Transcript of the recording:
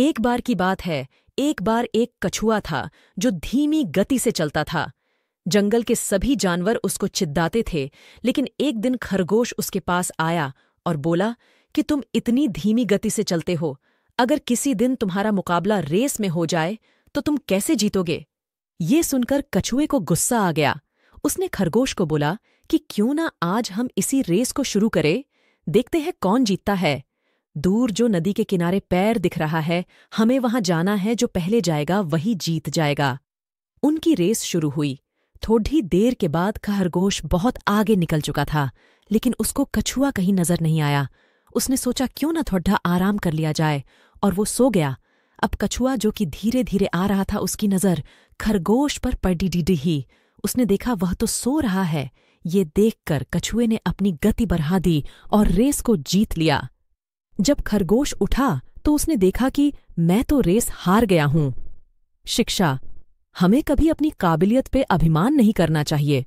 एक बार की बात है एक बार एक कछुआ था जो धीमी गति से चलता था जंगल के सभी जानवर उसको चिद्दाते थे लेकिन एक दिन खरगोश उसके पास आया और बोला कि तुम इतनी धीमी गति से चलते हो अगर किसी दिन तुम्हारा मुकाबला रेस में हो जाए तो तुम कैसे जीतोगे ये सुनकर कछुए को गुस्सा आ गया उसने खरगोश को बोला कि क्यों ना आज हम इसी रेस को शुरू करें देखते हैं कौन जीतता है दूर जो नदी के किनारे पैर दिख रहा है हमें वहां जाना है जो पहले जाएगा वही जीत जाएगा उनकी रेस शुरू हुई थोड़ी देर के बाद खरगोश बहुत आगे निकल चुका था लेकिन उसको कछुआ कहीं नजर नहीं आया उसने सोचा क्यों ना थोड़ा आराम कर लिया जाए और वो सो गया अब कछुआ जो कि धीरे धीरे आ रहा था उसकी नज़र खरगोश पर पड़ी डीडी ही उसने देखा वह तो सो रहा है ये देखकर कछुए ने अपनी गति बढ़ा दी और रेस को जीत लिया जब खरगोश उठा तो उसने देखा कि मैं तो रेस हार गया हूं शिक्षा हमें कभी अपनी काबिलियत पे अभिमान नहीं करना चाहिए